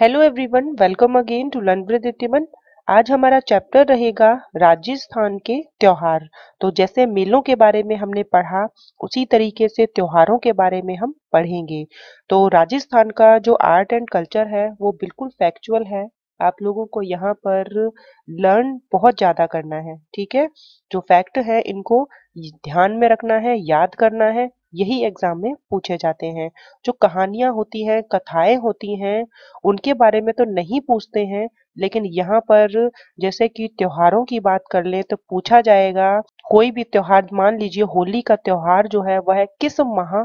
hello everyone welcome again to learn with आज हमारा chapter रहेगा राजस्थान के त्योहार तो जैसे मेलों के बारे में हमने पढ़ा उसी तरीके से त्योहारों के बारे में हम पढ़ेंगे तो राजस्थान का जो आर्ट एंड कल्चर है वो बिल्कुल फैक्चुअल है आप लोगों को यहाँ पर लर्न बहुत ज़्यादा करना है ठीक है जो फैक्ट है इनको ध्यान में रखना है याद करना है यही एग्जाम में पूछे जाते हैं जो कहानियां होती हैं कथाएं होती हैं उनके बारे में तो नहीं पूछते हैं लेकिन यहाँ पर जैसे कि त्योहारों की बात कर ले तो पूछा जाएगा कोई भी त्योहार मान लीजिए होली का त्योहार जो है वह किस माह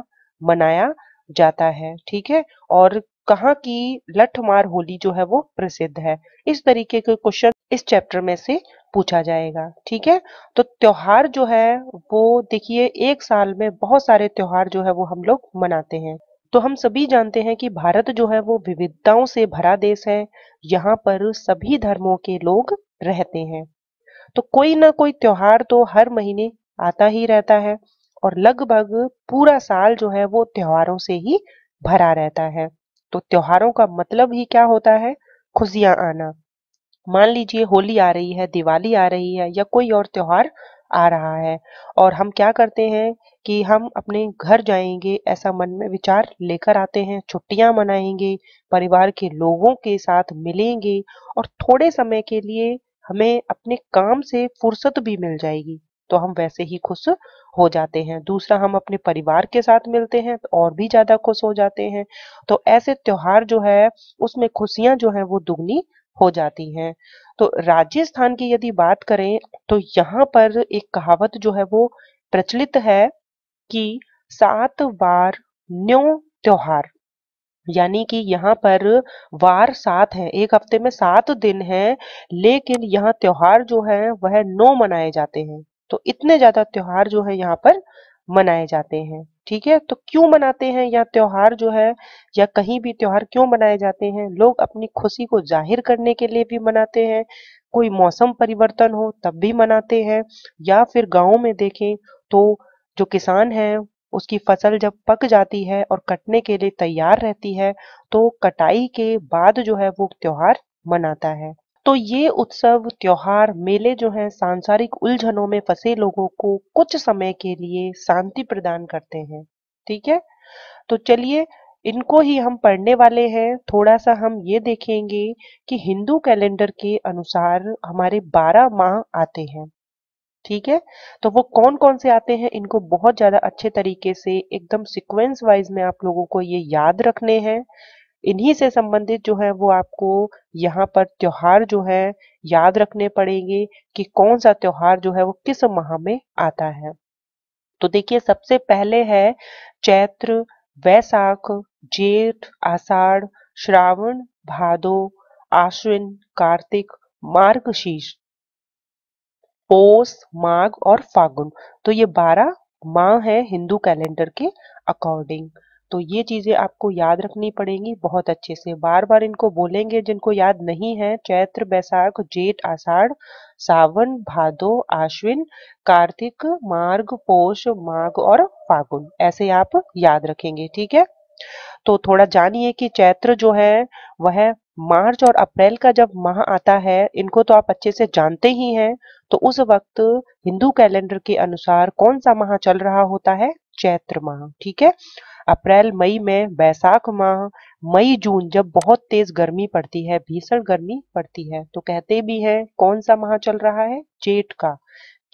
मनाया जाता है ठीक है और कहाँ की लठमार होली जो है वो प्रसिद्ध है इस तरीके के क्वेश्चन इस चैप्टर में से पूछा जाएगा ठीक है तो त्योहार जो है वो देखिए एक साल में बहुत सारे त्योहार जो है वो हम लोग मनाते हैं तो हम सभी जानते हैं कि भारत जो है वो विविधताओं से भरा देश है यहाँ पर सभी धर्मों के लोग रहते हैं तो कोई ना कोई त्योहार तो हर महीने आता ही रहता है और लगभग पूरा साल जो है वो त्योहारों से ही भरा रहता है तो त्योहारों का मतलब ही क्या होता है खुशियां आना मान लीजिए होली आ रही है दिवाली आ रही है या कोई और त्योहार आ रहा है और हम क्या करते हैं कि हम अपने घर जाएंगे ऐसा मन में विचार लेकर आते हैं छुट्टियां मनाएंगे परिवार के लोगों के साथ मिलेंगे और थोड़े समय के लिए हमें अपने काम से फुर्सत भी मिल जाएगी तो हम वैसे ही खुश हो जाते हैं दूसरा हम अपने परिवार के साथ मिलते हैं तो और भी ज्यादा खुश हो जाते हैं तो ऐसे त्योहार जो है उसमें खुशियां जो है वो दुगनी हो जाती हैं तो राजस्थान की यदि बात करें तो यहाँ पर एक कहावत जो है वो प्रचलित है कि सात बार न्यो त्योहार यानी कि यहाँ पर वार सात है एक हफ्ते में सात दिन है लेकिन यहाँ त्योहार जो है वह नौ मनाए जाते हैं तो इतने ज्यादा त्योहार जो है यहाँ पर मनाए जाते हैं ठीक है तो क्यों मनाते हैं या त्योहार जो है या कहीं भी त्योहार क्यों मनाए जाते हैं लोग अपनी खुशी को जाहिर करने के लिए भी मनाते हैं कोई मौसम परिवर्तन हो तब भी मनाते हैं या फिर गाँव में देखें तो जो किसान है उसकी फसल जब पक जाती है और कटने के लिए तैयार रहती है तो कटाई के बाद जो है वो त्योहार मनाता है तो ये उत्सव त्योहार मेले जो हैं सांसारिक उलझनों में फंसे लोगों को कुछ समय के लिए शांति प्रदान करते हैं ठीक है तो चलिए इनको ही हम पढ़ने वाले हैं थोड़ा सा हम ये देखेंगे कि हिंदू कैलेंडर के अनुसार हमारे 12 माह आते हैं ठीक है तो वो कौन कौन से आते हैं इनको बहुत ज्यादा अच्छे तरीके से एकदम सिक्वेंस वाइज में आप लोगों को ये याद रखने हैं इन्हीं से संबंधित जो है वो आपको यहाँ पर त्योहार जो है याद रखने पड़ेंगे कि कौन सा त्योहार जो है वो किस माह में आता है तो देखिए सबसे पहले है चैत्र वैसाख जेठ आषाढ़ श्रावण भादो आश्विन कार्तिक मार्गशीर्ष पोष माघ और फागुन तो ये बारह माह है हिंदू कैलेंडर के अकॉर्डिंग तो ये चीज़ें आपको याद रखनी पड़ेंगी बहुत अच्छे से बार बार इनको बोलेंगे जिनको याद नहीं है चैत्र बैसाख जेठ आषाढ़ सावन भादो आश्विन कार्तिक मार्ग पोष माघ और फागुन ऐसे आप याद रखेंगे ठीक है तो थोड़ा जानिए कि चैत्र जो है वह मार्च और अप्रैल का जब माह आता है इनको तो आप अच्छे से जानते ही हैं तो उस वक्त हिंदू कैलेंडर के अनुसार कौन सा माह चल रहा होता है चैत्र माह ठीक है अप्रैल मई में बैसाख माह मई जून जब बहुत तेज गर्मी पड़ती है भीषण गर्मी पड़ती है तो कहते भी हैं कौन सा माह चल रहा है जेठ का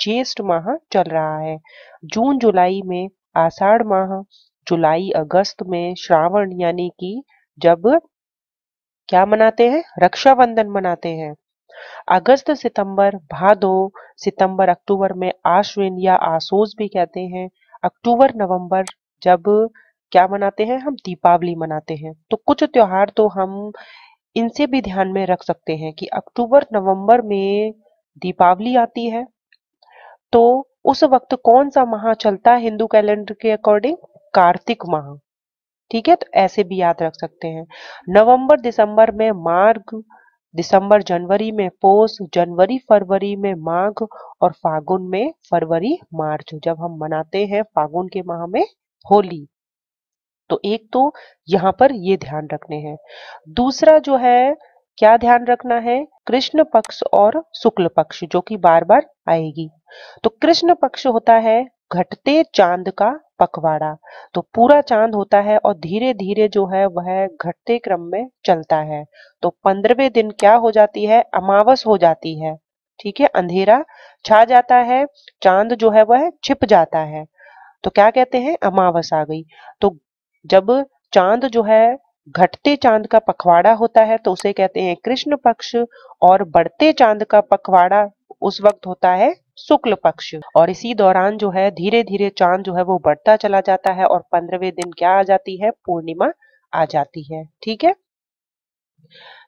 ज्येष्ठ माह चल रहा है जून जुलाई में आषाढ़ माह जुलाई अगस्त में श्रावण यानी कि जब क्या मनाते हैं रक्षाबंधन मनाते हैं अगस्त सितंबर भादो सितंबर अक्टूबर में आश्विन या आसोस भी कहते हैं अक्टूबर नवंबर जब क्या मनाते हैं हम दीपावली मनाते हैं तो कुछ त्योहार तो हम इनसे भी ध्यान में रख सकते हैं कि अक्टूबर नवंबर में दीपावली आती है तो उस वक्त कौन सा माह चलता है हिंदू कैलेंडर के अकॉर्डिंग कार्तिक माह ठीक है तो ऐसे भी याद रख सकते हैं नवंबर दिसंबर में मार्ग दिसंबर जनवरी में पोष जनवरी फरवरी में माघ और फागुन में फरवरी मार्च जब हम मनाते हैं फागुन के माह में होली तो एक तो यहाँ पर ये ध्यान रखने हैं दूसरा जो है क्या ध्यान रखना है कृष्ण पक्ष और शुक्ल पक्ष जो कि बार बार आएगी तो कृष्ण पक्ष होता है घटते चांद का पखवाड़ा तो पूरा चांद होता है और धीरे धीरे जो है वह घटते क्रम में चलता है तो पंद्रहवें दिन क्या हो जाती है अमावस हो जाती है ठीक है अंधेरा छा जाता है चांद जो है वह छिप जाता है तो क्या कहते हैं अमावस आ गई तो जब चांद जो है घटते चांद का पखवाड़ा होता है तो उसे कहते हैं कृष्ण पक्ष और बढ़ते चांद का पखवाड़ा उस वक्त होता है शुक्ल पक्ष और इसी दौरान जो है धीरे धीरे चांद जो है वो बढ़ता चला जाता है और पंद्रहवें दिन क्या आ जाती है पूर्णिमा आ जाती है ठीक है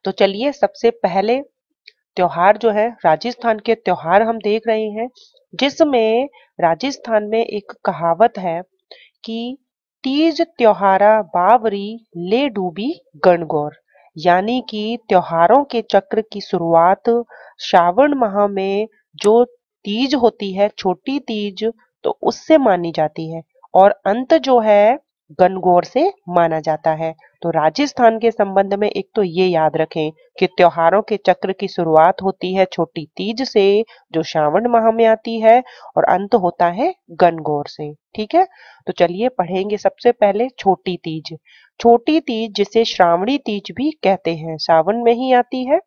तो चलिए सबसे पहले त्योहार जो है राजस्थान के त्योहार हम देख रहे हैं जिसमें राजस्थान में एक कहावत है कि तीज त्योहारा बावरी ले डूबी गणगौर यानी कि त्योहारों के चक्र की शुरुआत श्रावण माह में जो तीज होती है छोटी तीज तो उससे मानी जाती है और अंत जो है गनगौर से माना जाता है तो राजस्थान के संबंध में एक तो ये याद रखें कि त्योहारों के चक्र की शुरुआत होती है छोटी तीज से जो श्रावण माह में आती है और अंत होता है गनगौर से ठीक है तो चलिए पढ़ेंगे सबसे पहले छोटी तीज छोटी तीज जिसे श्रावणी तीज भी कहते हैं श्रावण में ही आती है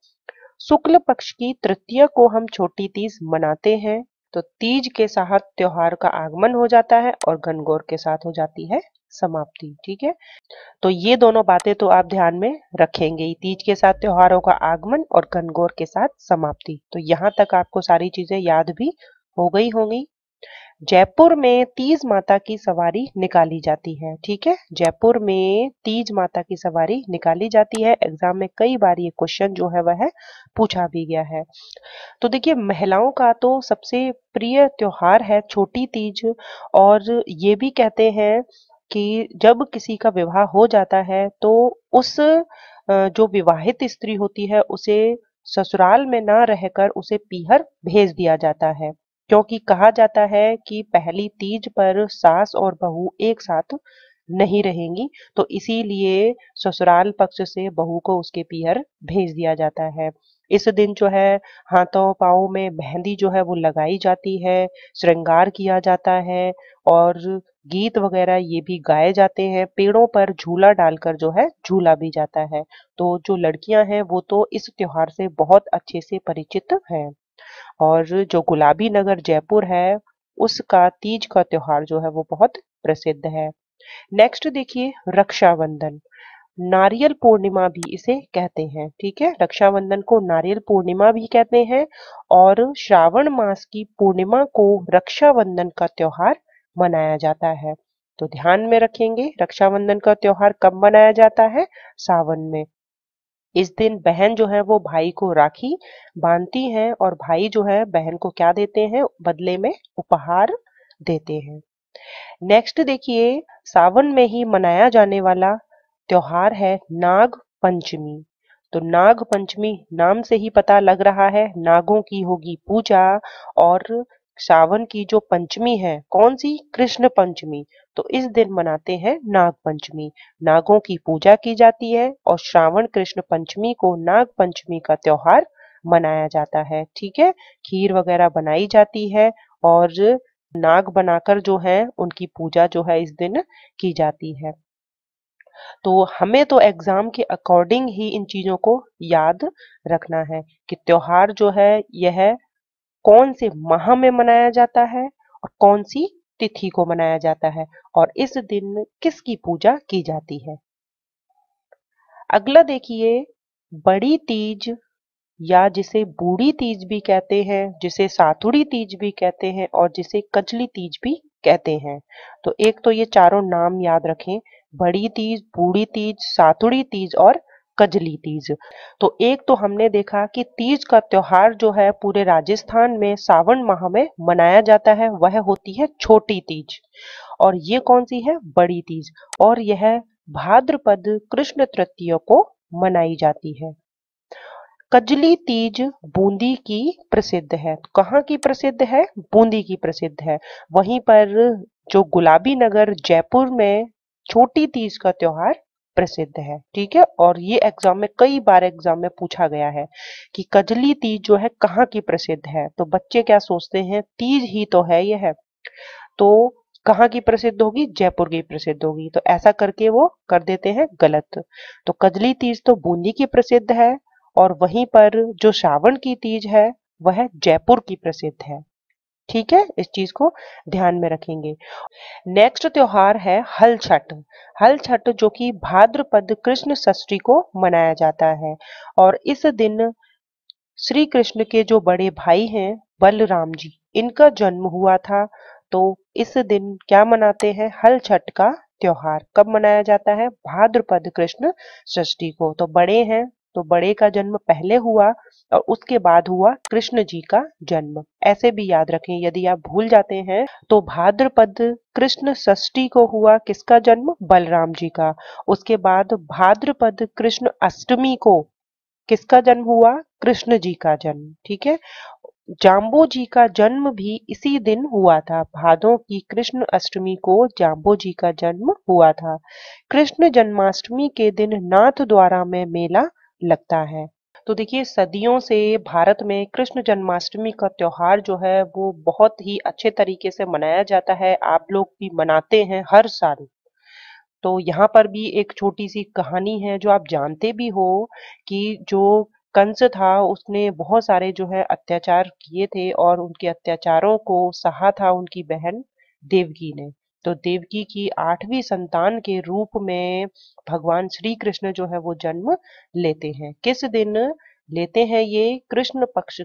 शुक्ल पक्ष की तृतीय को हम छोटी तीज मनाते हैं तो तीज के साथ त्योहार का आगमन हो जाता है और घनगौर के साथ हो जाती है समाप्ति ठीक है तो ये दोनों बातें तो आप ध्यान में रखेंगे ही तीज के साथ त्योहारों का आगमन और घनगौर के साथ समाप्ति तो यहाँ तक आपको सारी चीजें याद भी हो गई होंगी जयपुर में तीज माता की सवारी निकाली जाती है ठीक है जयपुर में तीज माता की सवारी निकाली जाती है एग्जाम में कई बार ये क्वेश्चन जो है वह पूछा भी गया है तो देखिए महिलाओं का तो सबसे प्रिय त्योहार है छोटी तीज और ये भी कहते हैं कि जब किसी का विवाह हो जाता है तो उस जो विवाहित स्त्री होती है उसे ससुराल में ना रहकर उसे पीहर भेज दिया जाता है क्योंकि कहा जाता है कि पहली तीज पर सास और बहू एक साथ नहीं रहेंगी तो इसीलिए ससुराल पक्ष से बहू को उसके पीहर भेज दिया जाता है इस दिन जो है हाथों पाओ में मेहंदी जो है वो लगाई जाती है श्रृंगार किया जाता है और गीत वगैरह ये भी गाए जाते हैं पेड़ों पर झूला डालकर जो है झूला भी जाता है तो जो लड़कियां हैं वो तो इस त्योहार से बहुत अच्छे से परिचित हैं और जो गुलाबी नगर जयपुर है उसका तीज का त्योहार जो है वो बहुत प्रसिद्ध है नेक्स्ट देखिए रक्षाबंधन नारियल पूर्णिमा भी इसे कहते हैं ठीक है रक्षाबंधन को नारियल पूर्णिमा भी कहते हैं और श्रावण मास की पूर्णिमा को रक्षाबंधन का त्योहार मनाया जाता है तो ध्यान में रखेंगे रक्षाबंधन का त्योहार कब मनाया जाता है सावन में इस दिन बहन जो है वो भाई को राखी बांधती हैं और भाई जो है बहन को क्या देते हैं बदले में उपहार देते हैं नेक्स्ट देखिए सावन में ही मनाया जाने वाला त्योहार है नाग पंचमी तो नाग पंचमी नाम से ही पता लग रहा है नागों की होगी पूजा और सावन की जो पंचमी है कौन सी कृष्ण पंचमी तो इस दिन मनाते हैं नाग पंचमी नागों की पूजा की जाती है और श्रावण कृष्ण पंचमी को नाग पंचमी का त्योहार मनाया जाता है ठीक है खीर वगैरह बनाई जाती है और नाग बनाकर जो है उनकी पूजा जो है इस दिन की जाती है तो हमें तो एग्जाम के अकॉर्डिंग ही इन चीजों को याद रखना है कि त्योहार जो है यह कौन से माह में मनाया जाता है और कौन सी तिथि को मनाया जाता है और इस दिन किसकी पूजा की जाती है अगला देखिए बड़ी तीज या जिसे बूढ़ी तीज भी कहते हैं जिसे सातुड़ी तीज भी कहते हैं और जिसे कजली तीज भी कहते हैं तो एक तो ये चारों नाम याद रखें बड़ी तीज बूढ़ी तीज सातुड़ी तीज और कजली तीज तो एक तो हमने देखा कि तीज का त्योहार जो है पूरे राजस्थान में सावन माह में मनाया जाता है वह होती है छोटी तीज और ये कौन सी है बड़ी तीज और यह भाद्रपद कृष्ण तृतीय को मनाई जाती है कजली तीज बूंदी की प्रसिद्ध है कहाँ की प्रसिद्ध है बूंदी की प्रसिद्ध है वहीं पर जो गुलाबी नगर जयपुर में छोटी तीज का त्योहार प्रसिद्ध है ठीक है और ये एग्जाम में कई बार एग्जाम में पूछा गया है कि कजली तीज जो है कहाँ की प्रसिद्ध है तो बच्चे क्या सोचते हैं तीज ही तो है यह है तो कहाँ की प्रसिद्ध होगी जयपुर की प्रसिद्ध होगी तो ऐसा करके वो कर देते हैं गलत तो कजली तीज तो बूंदी की प्रसिद्ध है और वहीं पर जो श्रावण की तीज है वह जयपुर की प्रसिद्ध है ठीक है इस चीज को ध्यान में रखेंगे नेक्स्ट त्योहार है हल छठ हल छठ जो कि भाद्रपद कृष्ण षष्ठी को मनाया जाता है और इस दिन श्री कृष्ण के जो बड़े भाई हैं बलराम जी इनका जन्म हुआ था तो इस दिन क्या मनाते हैं हल छठ का त्योहार कब मनाया जाता है भाद्रपद कृष्ण षष्ठी को तो बड़े हैं तो बड़े का जन्म पहले हुआ और उसके बाद हुआ कृष्ण जी का जन्म ऐसे भी याद रखें यदि आप भूल जाते हैं तो भाद्रपद कृष्ण षष्ठी को हुआ किसका जन्म बलराम जी का उसके बाद भाद्रपद कृष्ण अष्टमी को किसका जन्म हुआ कृष्ण जी का जन्म ठीक है जाम्बो जी का जन्म भी इसी दिन हुआ था भादों की कृष्ण अष्टमी को जाम्बो जी का जन्म हुआ था कृष्ण जन्माष्टमी के दिन नाथ द्वारा में मेला लगता है तो देखिए सदियों से भारत में कृष्ण जन्माष्टमी का त्यौहार जो है वो बहुत ही अच्छे तरीके से मनाया जाता है आप लोग भी मनाते हैं हर साल तो यहाँ पर भी एक छोटी सी कहानी है जो आप जानते भी हो कि जो कंस था उसने बहुत सारे जो है अत्याचार किए थे और उनके अत्याचारों को सहा था उनकी बहन देवगी ने तो देवकी की आठवीं संतान के रूप में भगवान श्री कृष्ण जो है वो जन्म लेते हैं किस दिन लेते हैं ये कृष्ण पक्ष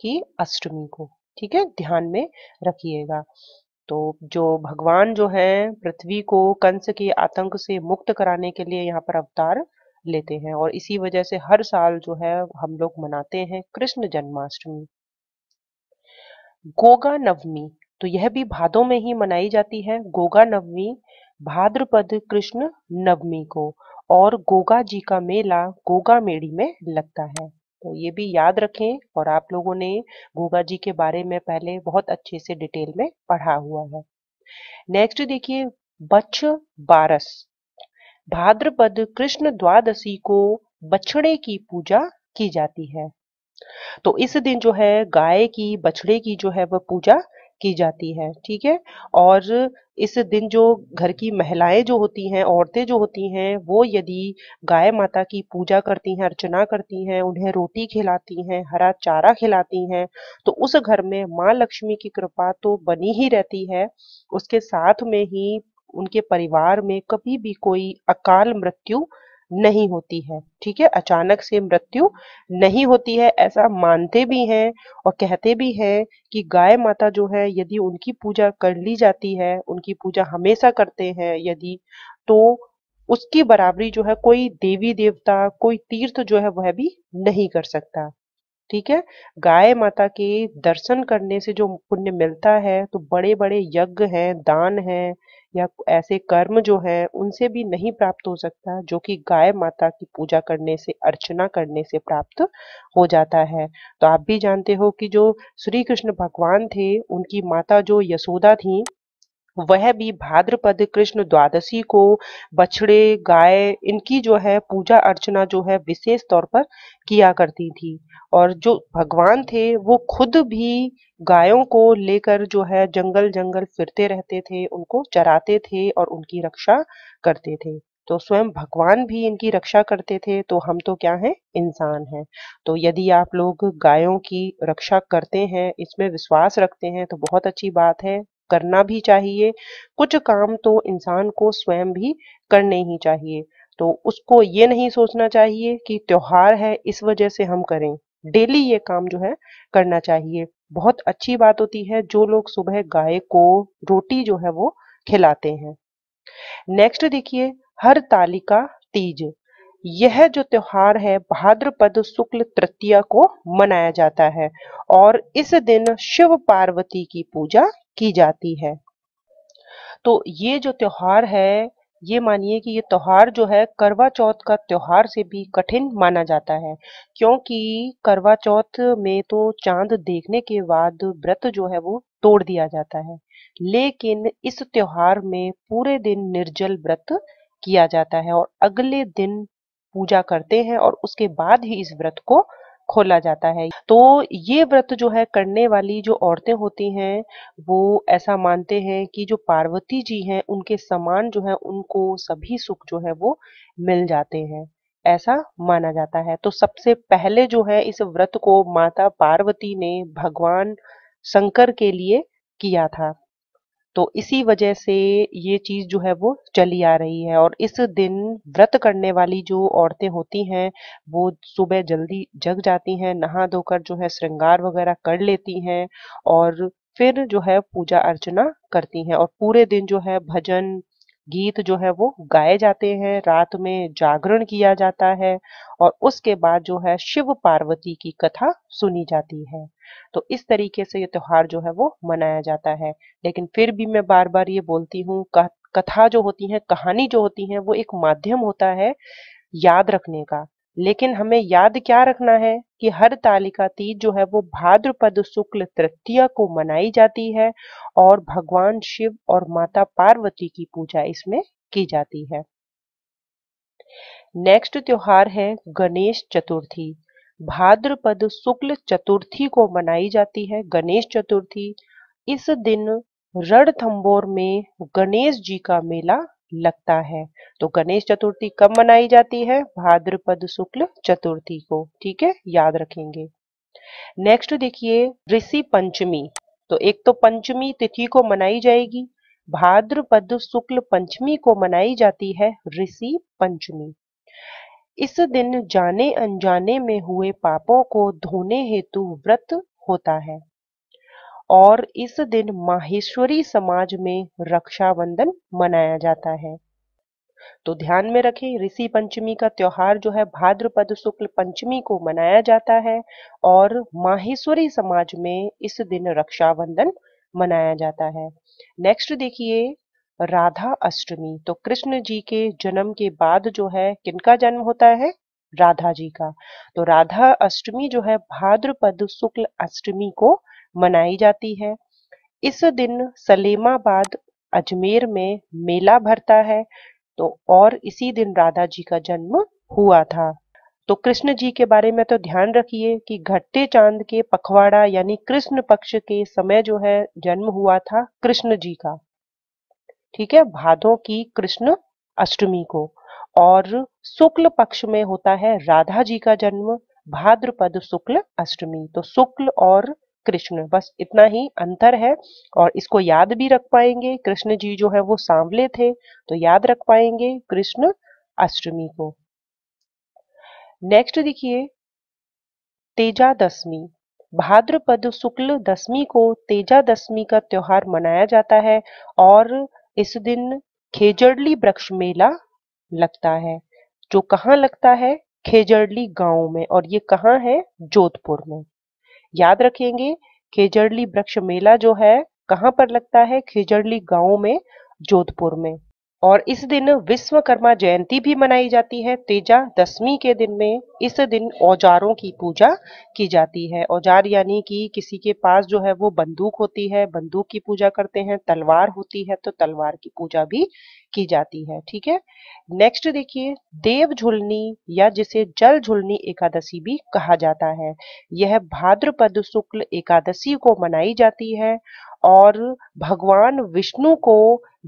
की अष्टमी को ठीक है ध्यान में रखिएगा तो जो भगवान जो है पृथ्वी को कंस के आतंक से मुक्त कराने के लिए यहाँ पर अवतार लेते हैं और इसी वजह से हर साल जो है हम लोग मनाते हैं कृष्ण जन्माष्टमी गोगा नवमी तो यह भी भादों में ही मनाई जाती है गोगा नवमी भाद्रपद कृष्ण नवमी को और गोगा जी का मेला गोगा मेड़ी में लगता है तो ये भी याद रखें और आप लोगों ने गोगा जी के बारे में पहले बहुत अच्छे से डिटेल में पढ़ा हुआ है नेक्स्ट देखिए बच्छ बारस भाद्रपद कृष्ण द्वादशी को बछड़े की पूजा की जाती है तो इस दिन जो है गाय की बछड़े की जो है वह पूजा की जाती है ठीक है और इस दिन जो घर की महिलाएं जो होती हैं औरतें जो होती हैं वो यदि गाय माता की पूजा करती हैं अर्चना करती हैं उन्हें रोटी खिलाती हैं हरा चारा खिलाती हैं तो उस घर में माँ लक्ष्मी की कृपा तो बनी ही रहती है उसके साथ में ही उनके परिवार में कभी भी कोई अकाल मृत्यु नहीं होती है ठीक है अचानक से मृत्यु नहीं होती है ऐसा मानते भी हैं और कहते भी हैं कि गाय माता जो है यदि उनकी पूजा कर ली जाती है उनकी पूजा हमेशा करते हैं यदि तो उसकी बराबरी जो है कोई देवी देवता कोई तीर्थ जो है वह भी नहीं कर सकता ठीक है गाय माता के दर्शन करने से जो पुण्य मिलता है तो बड़े बड़े यज्ञ हैं दान हैं या ऐसे कर्म जो है उनसे भी नहीं प्राप्त हो सकता जो कि गाय माता की पूजा करने से अर्चना करने से प्राप्त हो जाता है तो आप भी जानते हो कि जो श्री कृष्ण भगवान थे उनकी माता जो यशोदा थी वह भी भाद्रपद कृष्ण द्वादशी को बछड़े गाय इनकी जो है पूजा अर्चना जो है विशेष तौर पर किया करती थी और जो भगवान थे वो खुद भी गायों को लेकर जो है जंगल जंगल फिरते रहते थे उनको चराते थे और उनकी रक्षा करते थे तो स्वयं भगवान भी इनकी रक्षा करते थे तो हम तो क्या हैं इंसान हैं तो यदि आप लोग गायों की रक्षा करते हैं इसमें विश्वास रखते हैं तो बहुत अच्छी बात है करना भी चाहिए कुछ काम तो इंसान को स्वयं भी करने ही चाहिए तो उसको ये नहीं सोचना चाहिए कि त्योहार है इस वजह से हम करें डेली ये काम जो है करना चाहिए बहुत अच्छी बात होती है जो लोग सुबह गाय को रोटी जो है वो खिलाते हैं नेक्स्ट देखिए हर तालिका तीज यह जो त्योहार है भाद्रपद शुक्ल तृतीया को मनाया जाता है और इस दिन शिव पार्वती की पूजा की जाती है तो ये जो त्यौहार है ये मानिए कि ये त्यौहार जो है करवा चौथ का त्यौहार से भी कठिन माना जाता है क्योंकि करवा चौथ में तो चांद देखने के बाद व्रत जो है वो तोड़ दिया जाता है लेकिन इस त्यौहार में पूरे दिन निर्जल व्रत किया जाता है और अगले दिन पूजा करते हैं और उसके बाद ही इस व्रत को खोला जाता है तो ये व्रत जो है करने वाली जो औरतें होती हैं वो ऐसा मानते हैं कि जो पार्वती जी हैं उनके समान जो है उनको सभी सुख जो है वो मिल जाते हैं ऐसा माना जाता है तो सबसे पहले जो है इस व्रत को माता पार्वती ने भगवान शंकर के लिए किया था तो इसी वजह से ये चीज़ जो है वो चली आ रही है और इस दिन व्रत करने वाली जो औरतें होती हैं वो सुबह जल्दी जग जाती हैं नहा धोकर जो है श्रृंगार वगैरह कर लेती हैं और फिर जो है पूजा अर्चना करती हैं और पूरे दिन जो है भजन गीत जो है वो गाए जाते हैं रात में जागरण किया जाता है और उसके बाद जो है शिव पार्वती की कथा सुनी जाती है तो इस तरीके से ये त्योहार जो है वो मनाया जाता है लेकिन फिर भी मैं बार बार ये बोलती हूँ कथा जो होती है कहानी जो होती है वो एक माध्यम होता है याद रखने का लेकिन हमें याद क्या रखना है कि हर तालिका तीज जो है वो भाद्रपद शुक्ल तृतीय को मनाई जाती है और भगवान शिव और माता पार्वती की पूजा इसमें की जाती है नेक्स्ट त्योहार है गणेश चतुर्थी भाद्रपद शुक्ल चतुर्थी को मनाई जाती है गणेश चतुर्थी इस दिन रणथंबोर में गणेश जी का मेला लगता है तो गणेश चतुर्थी कब मनाई जाती है भाद्रपद शुक्ल चतुर्थी को ठीक है याद रखेंगे नेक्स्ट देखिए ऋषि पंचमी तो एक तो पंचमी तिथि को मनाई जाएगी भाद्रपद शुक्ल पंचमी को मनाई जाती है ऋषि पंचमी इस दिन जाने अनजाने में हुए पापों को धोने हेतु व्रत होता है और इस दिन माहेश्वरी समाज में रक्षाबंधन मनाया जाता है तो ध्यान में रखें ऋषि पंचमी का त्योहार जो है भाद्रपद शुक्ल पंचमी को मनाया जाता है और माहेश्वरी समाज में इस दिन रक्षाबंधन मनाया जाता है नेक्स्ट देखिए राधा अष्टमी तो कृष्ण जी के जन्म के बाद जो है किनका जन्म होता है राधा जी का तो राधा अष्टमी जो है भाद्रपद शुक्ल अष्टमी को मनाई जाती है इस दिन सलेमाबाद अजमेर में मेला भरता है तो और इसी दिन राधा जी का जन्म हुआ था तो कृष्ण जी के बारे में तो ध्यान रखिए कि घटते चांद के पखवाड़ा यानी कृष्ण पक्ष के समय जो है जन्म हुआ था कृष्ण जी का ठीक है भादों की कृष्ण अष्टमी को और शुक्ल पक्ष में होता है राधा जी का जन्म भाद्रपद शुक्ल अष्टमी तो शुक्ल और कृष्ण बस इतना ही अंतर है और इसको याद भी रख पाएंगे कृष्ण जी जो है वो सांवले थे तो याद रख पाएंगे कृष्ण अष्टमी को नेक्स्ट देखिए तेजा दशमी भाद्रपद शुक्ल दशमी को तेजा दशमी का त्योहार मनाया जाता है और इस दिन खेजड़ली वृक्ष मेला लगता है जो कहाँ लगता है खेजड़ली गांव में और ये कहाँ है जोधपुर में याद रखेंगे खेजड़ली वृक्ष मेला जो है कहाँ पर लगता है खेजड़ली गांव में जोधपुर में और इस दिन विश्वकर्मा जयंती भी मनाई जाती है तेजा दसवीं के दिन में इस दिन औजारों की पूजा की जाती है औजार यानी कि किसी के पास जो है वो बंदूक होती है बंदूक की पूजा करते हैं तलवार होती है तो तलवार की पूजा भी की जाती है ठीक है नेक्स्ट देखिए देव झुलनी या जिसे जल झुलनी एकादशी भी कहा जाता है यह भाद्रपद शुक्ल एकादशी को मनाई जाती है और भगवान विष्णु को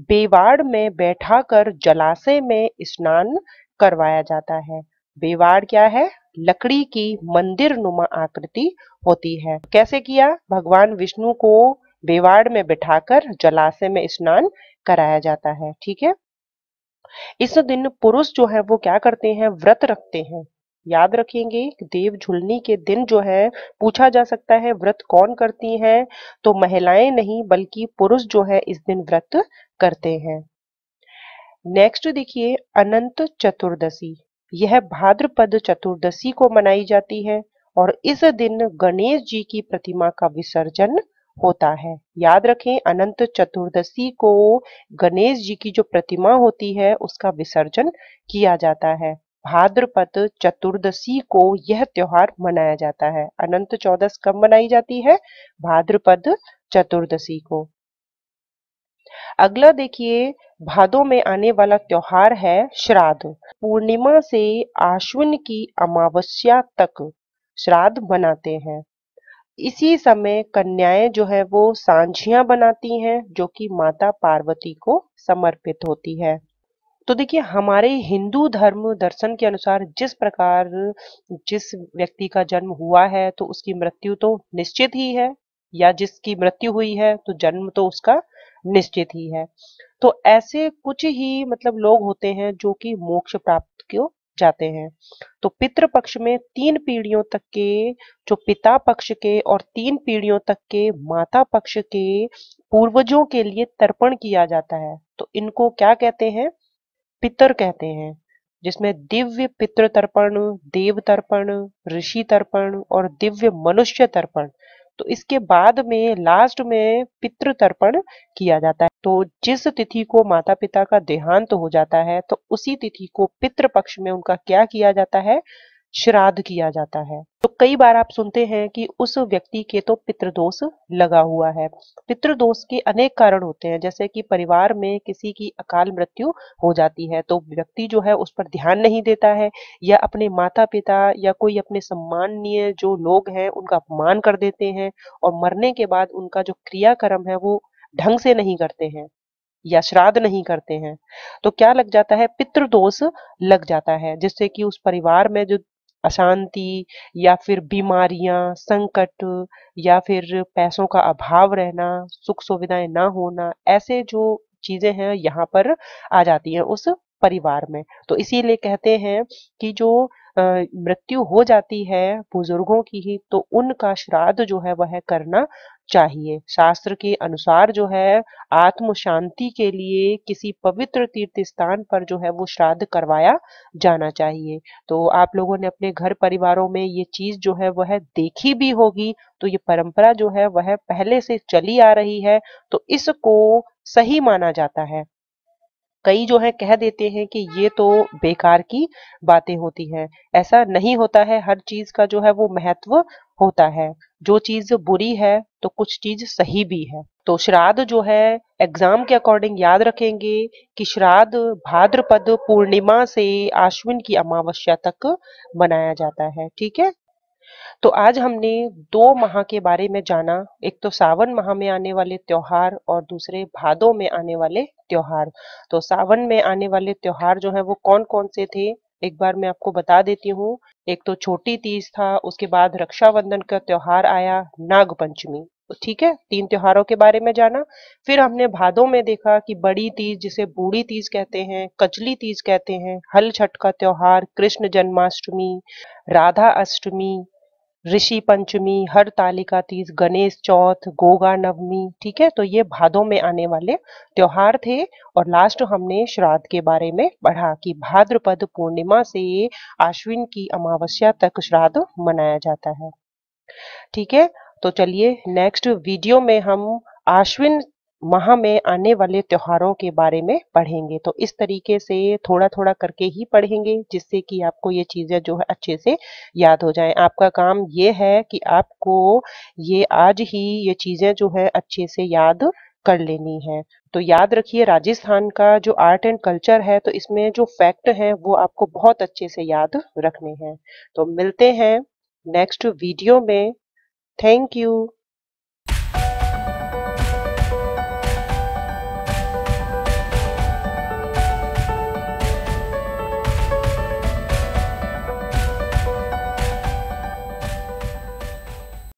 बेवाड़ में बैठाकर जलाशय में स्नान करवाया जाता है बेवाड़ क्या है लकड़ी की मंदिर नुमा आकृति होती है कैसे किया भगवान विष्णु को बेवाड़ में कर जलाशय में स्नान कराया जाता है ठीक है इस दिन पुरुष जो है वो क्या करते हैं व्रत रखते हैं याद रखेंगे देव झुलनी के दिन जो है पूछा जा सकता है व्रत कौन करती हैं तो महिलाएं नहीं बल्कि पुरुष जो है इस दिन व्रत करते हैं नेक्स्ट देखिए अनंत चतुर्दशी यह भाद्रपद चतुर्दशी को मनाई जाती है और इस दिन गणेश जी की प्रतिमा का विसर्जन होता है याद रखें अनंत चतुर्दशी को गणेश जी की जो प्रतिमा होती है उसका विसर्जन किया जाता है भाद्रपद चतुर्दशी को यह त्योहार मनाया जाता है अनंत चौदस कब मनाई जाती है भाद्रपद चतुर्दशी को अगला देखिए भादों में आने वाला त्योहार है श्राद्ध पूर्णिमा से आश्विन की अमावस्या तक श्राद्ध बनाते हैं इसी समय कन्याएं जो है वो सांझियां बनाती हैं जो कि माता पार्वती को समर्पित होती है तो देखिए हमारे हिंदू धर्म दर्शन के अनुसार जिस प्रकार जिस व्यक्ति का जन्म हुआ है तो उसकी मृत्यु तो निश्चित ही है या जिसकी मृत्यु हुई है तो जन्म तो उसका निश्चित ही है तो ऐसे कुछ ही मतलब लोग होते हैं जो कि मोक्ष प्राप्त क्यों जाते हैं तो पितृ पक्ष में तीन पीढ़ियों तक के जो पिता पक्ष के और तीन पीढ़ियों तक के माता पक्ष के पूर्वजों के लिए तर्पण किया जाता है तो इनको क्या कहते हैं पितर कहते हैं जिसमें दिव्य पितृ तर्पण देव तर्पण ऋषि तर्पण और दिव्य मनुष्य तर्पण तो इसके बाद में लास्ट में पितृ तर्पण किया जाता है तो जिस तिथि को माता पिता का देहांत तो हो जाता है तो उसी तिथि को पितृ पक्ष में उनका क्या किया जाता है श्राद्ध किया जाता है तो कई बार आप सुनते हैं कि उस व्यक्ति के तो पितृदोष लगा हुआ है पितृदोष के अनेक कारण होते हैं जैसे कि परिवार में किसी की अकाल मृत्यु हो जाती है तो व्यक्ति जो है उस पर ध्यान नहीं देता है या अपने माता पिता या कोई अपने सम्माननीय जो लोग हैं उनका अपमान कर देते हैं और मरने के बाद उनका जो क्रियाक्रम है वो ढंग से नहीं करते हैं या श्राद्ध नहीं करते हैं तो क्या लग जाता है पितृदोष लग जाता है जिससे कि उस परिवार में जो अशांति या फिर बीमारियां संकट या फिर पैसों का अभाव रहना सुख सुविधाएं ना होना ऐसे जो चीजें हैं यहाँ पर आ जाती हैं उस परिवार में तो इसीलिए कहते हैं कि जो मृत्यु हो जाती है बुजुर्गों की ही तो उनका श्राद्ध जो है वह करना चाहिए शास्त्र के अनुसार जो है आत्म शांति के लिए किसी पवित्र तीर्थ स्थान पर जो है वो श्राद्ध करवाया जाना चाहिए तो आप लोगों ने अपने घर परिवारों में ये चीज जो है वह देखी भी होगी तो ये परंपरा जो है वह पहले से चली आ रही है तो इसको सही माना जाता है कई जो है कह देते हैं कि ये तो बेकार की बातें होती हैं ऐसा नहीं होता है हर चीज का जो है वो महत्व होता है जो चीज बुरी है तो कुछ चीज सही भी है तो श्राद्ध जो है एग्जाम के अकॉर्डिंग याद रखेंगे कि श्राद्ध भाद्रपद पूर्णिमा से आश्विन की अमावस्या तक मनाया जाता है ठीक है तो आज हमने दो माह के बारे में जाना एक तो सावन माह में आने वाले त्योहार और दूसरे भादों में आने वाले त्योहार तो सावन में आने वाले त्योहार जो है वो कौन कौन से थे एक बार मैं आपको बता देती हूँ एक तो छोटी तीज था उसके बाद रक्षाबंधन का त्योहार आया नाग पंचमी ठीक है तीन त्योहारों के बारे में जाना फिर हमने भादों में देखा कि बड़ी तीज जिसे बूढ़ी तीज कहते हैं कचली तीज कहते हैं हल छठ का त्योहार कृष्ण जन्माष्टमी राधा अष्टमी ऋषि पंचमी हरतालिका तीज गणेश चौथ गोगा नवमी ठीक है तो ये भादों में आने वाले त्योहार थे और लास्ट हमने श्राद्ध के बारे में पढ़ा कि भाद्रपद पूर्णिमा से आश्विन की अमावस्या तक श्राद्ध मनाया जाता है ठीक है तो चलिए नेक्स्ट वीडियो में हम आश्विन माह में आने वाले त्योहारों के बारे में पढ़ेंगे तो इस तरीके से थोड़ा थोड़ा करके ही पढ़ेंगे जिससे कि आपको ये चीज़ें जो है अच्छे से याद हो जाए आपका काम ये है कि आपको ये आज ही ये चीज़ें जो है अच्छे से याद कर लेनी है तो याद रखिए राजस्थान का जो आर्ट एंड कल्चर है तो इसमें जो फैक्ट हैं वो आपको बहुत अच्छे से याद रखने हैं तो मिलते हैं नेक्स्ट वीडियो में थैंक यू